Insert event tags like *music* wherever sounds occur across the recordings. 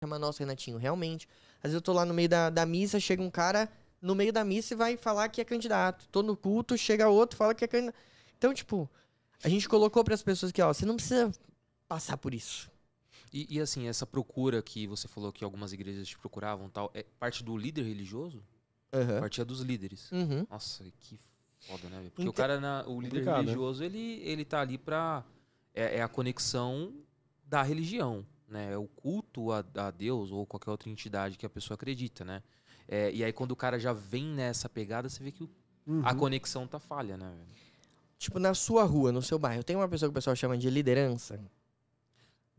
chama, nossa, Renatinho, realmente. Às vezes eu tô lá no meio da, da missa, chega um cara no meio da missa e vai falar que é candidato. Tô no culto, chega outro, fala que é candidato. Então, tipo, a gente colocou para as pessoas que, ó, você não precisa passar por isso. E, e, assim, essa procura que você falou que algumas igrejas te procuravam tal, é parte do líder religioso? Uhum. Partia dos líderes. Uhum. Nossa, que foda, né? Porque o então cara, na, o líder Complicado, né? religioso, ele, ele tá ali pra. É, é a conexão da religião né? É o culto a, a Deus ou qualquer outra entidade que a pessoa acredita, né? É, e aí quando o cara já vem nessa pegada, você vê que uhum. a conexão tá falha, né? Tipo, na sua rua, no seu bairro, tem uma pessoa que o pessoal chama de liderança?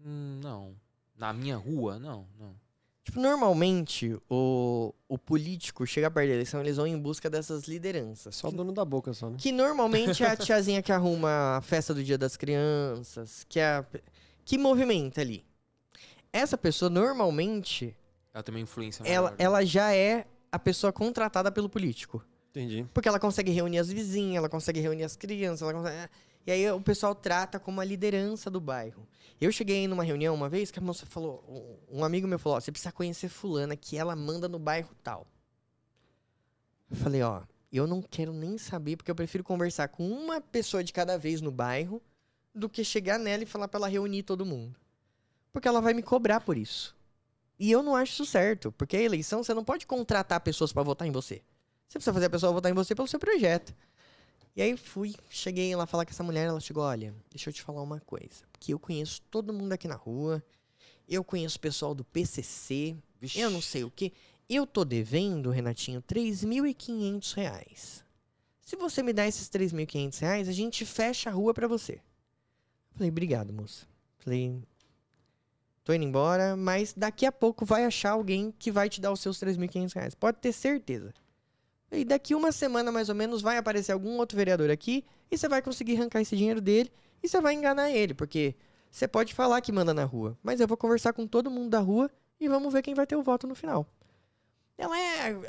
Hum, não. Na minha rua, não, não. Tipo, normalmente, o, o político chega perto da eleição, eles vão em busca dessas lideranças. Só o dono da boca, só, né? Que normalmente é a tiazinha que arruma a festa do dia das crianças, que é a, que movimenta ali. Essa pessoa, normalmente, Ela tem uma influência ela, maior. ela já é a pessoa contratada pelo político. Entendi. Porque ela consegue reunir as vizinhas, ela consegue reunir as crianças, ela consegue... É. E aí o pessoal trata como a liderança do bairro. Eu cheguei numa reunião uma vez que a moça falou, um amigo meu falou, você precisa conhecer fulana que ela manda no bairro tal. Eu falei, ó, eu não quero nem saber porque eu prefiro conversar com uma pessoa de cada vez no bairro do que chegar nela e falar para ela reunir todo mundo porque ela vai me cobrar por isso. E eu não acho isso certo, porque a eleição você não pode contratar pessoas para votar em você. Você precisa fazer a pessoa votar em você pelo seu projeto. E aí fui, cheguei lá falar com essa mulher, ela chegou, olha, deixa eu te falar uma coisa, porque eu conheço todo mundo aqui na rua, eu conheço o pessoal do PCC, Vixe. eu não sei o que, eu tô devendo, Renatinho, 3.500 reais. Se você me dá esses 3.500 reais, a gente fecha a rua para você. Falei, obrigado, moça. Falei, tô indo embora, mas daqui a pouco vai achar alguém que vai te dar os seus 3.500 reais. Pode ter certeza. E daqui uma semana, mais ou menos, vai aparecer algum outro vereador aqui e você vai conseguir arrancar esse dinheiro dele e você vai enganar ele, porque você pode falar que manda na rua, mas eu vou conversar com todo mundo da rua e vamos ver quem vai ter o voto no final. Ela é.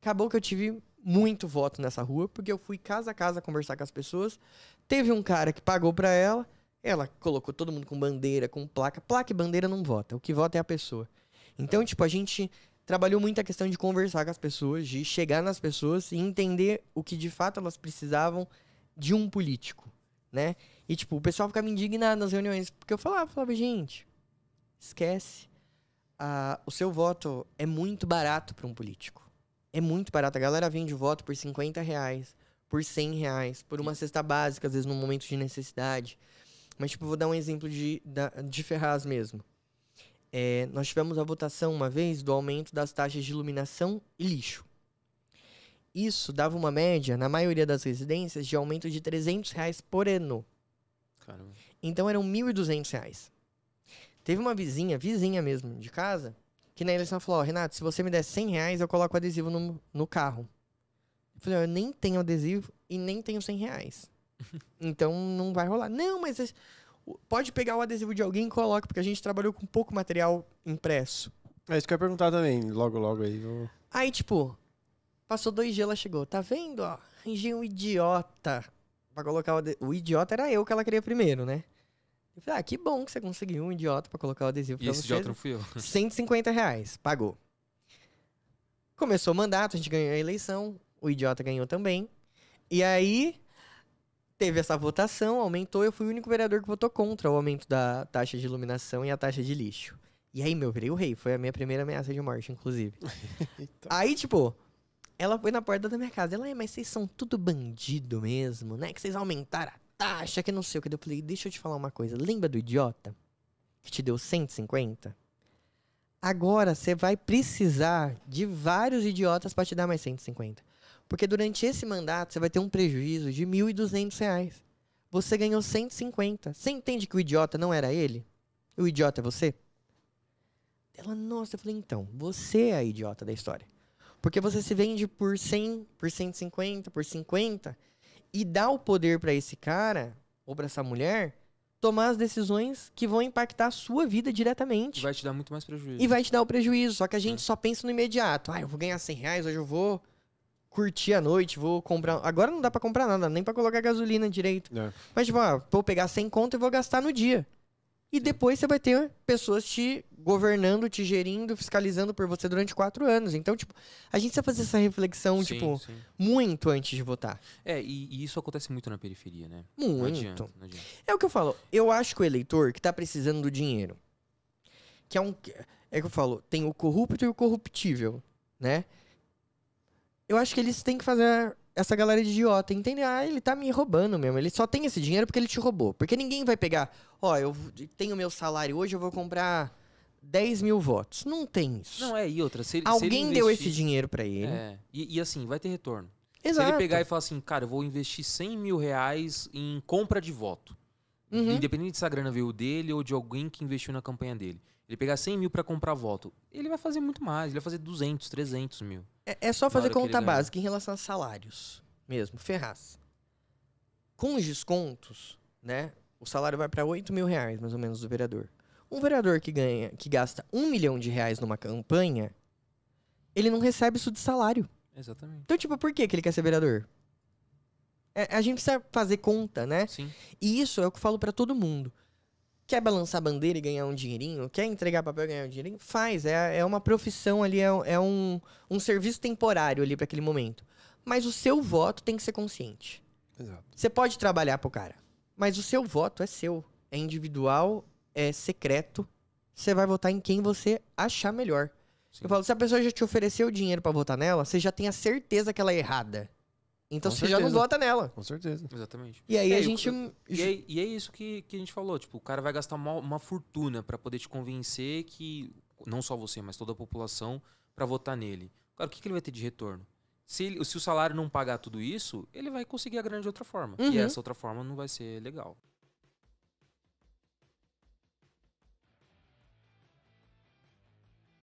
Acabou que eu tive muito voto nessa rua, porque eu fui casa a casa conversar com as pessoas. Teve um cara que pagou pra ela ela colocou todo mundo com bandeira, com placa. Placa e bandeira não vota. O que vota é a pessoa. Então, tipo, a gente trabalhou muito a questão de conversar com as pessoas, de chegar nas pessoas e entender o que de fato elas precisavam de um político, né? E, tipo, o pessoal ficava indignado nas reuniões, porque eu falava, falava, gente, esquece. Ah, o seu voto é muito barato para um político. É muito barato. A galera vende voto por 50 reais, por 100 reais, por uma cesta básica, às vezes num momento de necessidade. Mas, tipo, vou dar um exemplo de, de Ferraz mesmo. É, nós tivemos a votação uma vez do aumento das taxas de iluminação e lixo. Isso dava uma média, na maioria das residências, de aumento de 300 reais por ano. Caramba. Então eram 1.200 reais. Teve uma vizinha, vizinha mesmo, de casa, que na eleição falou, oh, Renato, se você me der 100 reais, eu coloco adesivo no, no carro. Eu falei, oh, eu nem tenho adesivo e nem tenho 100 reais. Então não vai rolar. Não, mas pode pegar o adesivo de alguém e coloca, porque a gente trabalhou com pouco material impresso. É isso que eu ia perguntar também, logo, logo aí. Aí, tipo, passou dois dias, ela chegou. Tá vendo, ó? Arranjei um idiota pra colocar o adesivo. O idiota era eu que ela queria primeiro, né? Eu falei, ah, que bom que você conseguiu um idiota pra colocar o adesivo e pra esse idiota não fui eu. 150 *laughs* reais, pagou. Começou o mandato, a gente ganhou a eleição, o idiota ganhou também. E aí, Teve essa votação, aumentou, eu fui o único vereador que votou contra o aumento da taxa de iluminação e a taxa de lixo. E aí, meu, virei o rei. Foi a minha primeira ameaça de morte, inclusive. *laughs* então... Aí, tipo, ela foi na porta da minha casa. Ela, é, mas vocês são tudo bandido mesmo, né? Que vocês aumentaram a taxa, que não sei o que. Eu falei, deixa eu te falar uma coisa. Lembra do idiota que te deu 150? Agora você vai precisar de vários idiotas para te dar mais 150. Porque durante esse mandato você vai ter um prejuízo de R$ 1.200. Você ganhou 150. Você entende que o idiota não era ele? O idiota é você? Ela, nossa, eu falei, então, você é a idiota da história. Porque você se vende por 100, por 150, por 50 e dá o poder para esse cara ou para essa mulher tomar as decisões que vão impactar a sua vida diretamente. Vai te dar muito mais prejuízo. E vai te dar o prejuízo. Só que a gente é. só pensa no imediato. Ah, eu vou ganhar 100 reais, hoje eu vou curtir a noite, vou comprar. Agora não dá para comprar nada, nem para colocar gasolina direito. É. Mas, tipo, ah, vou pegar 100 conto e vou gastar no dia. E Sim. depois você vai ter pessoas te governando, te gerindo, fiscalizando por você durante quatro anos. Então, tipo, a gente precisa fazer essa reflexão, sim, tipo, sim. muito antes de votar. É, e, e, isso acontece muito na periferia, né? Muito. Não adianta, não adianta. É o que eu falo. Eu acho que o eleitor que tá precisando do dinheiro, que é um. É que eu falo, tem o corrupto e o corruptível, né? eu acho que eles têm que fazer essa galera de idiota entender, ah, ele tá me roubando mesmo. Ele só tem esse dinheiro porque ele te roubou. Porque ninguém vai pegar, ó, oh, eu tenho meu salário hoje, eu vou comprar 10 mil votos. Não tem isso. Não, é, e outra. Se ele, Alguém se investir, deu esse dinheiro para ele. É, e, e, assim, vai ter retorno. Exato. Se ele pegar e falar assim, cara, eu vou investir 100 mil reais em compra de voto. Uhum. Independente se a grana veio dele ou de alguém que investiu na campanha dele. Ele pegar 100 mil para comprar voto, ele vai fazer muito mais. Ele vai fazer 200, 300 mil. É, é só fazer conta básica em relação a salários mesmo. Ferraz. Com os descontos, né? O salário vai para 8 mil reais, mais ou menos, do vereador. Um vereador que ganha, que gasta um milhão de reais numa campanha, ele não recebe isso de salário. Exatamente. Então, tipo, por que, que ele quer ser vereador? É, a gente precisa fazer conta, né? Sim. E isso é o que eu falo para todo mundo. Quer balançar bandeira e ganhar um dinheirinho? Quer entregar papel e ganhar um dinheirinho? Faz. É, é uma profissão ali, é, é um, um serviço temporário ali para aquele momento. Mas o seu voto tem que ser consciente. Exato. Você pode trabalhar pro cara, mas o seu voto é seu. É individual, é secreto. Você vai votar em quem você achar melhor. Sim. Eu falo, se a pessoa já te ofereceu dinheiro para votar nela, você já tem a certeza que ela é errada. Então Com você já não vota nela. Com certeza. Exatamente. E aí É, a gente. E é, e é isso que, que a gente falou. Tipo, o cara vai gastar uma, uma fortuna pra poder te convencer que, não só você, mas toda a população, pra votar nele. Cara, o que, que ele vai ter de retorno? Se, ele- se o salário não pagar tudo isso, ele vai conseguir a grana de outra forma. Uhum. E essa outra forma não vai ser legal.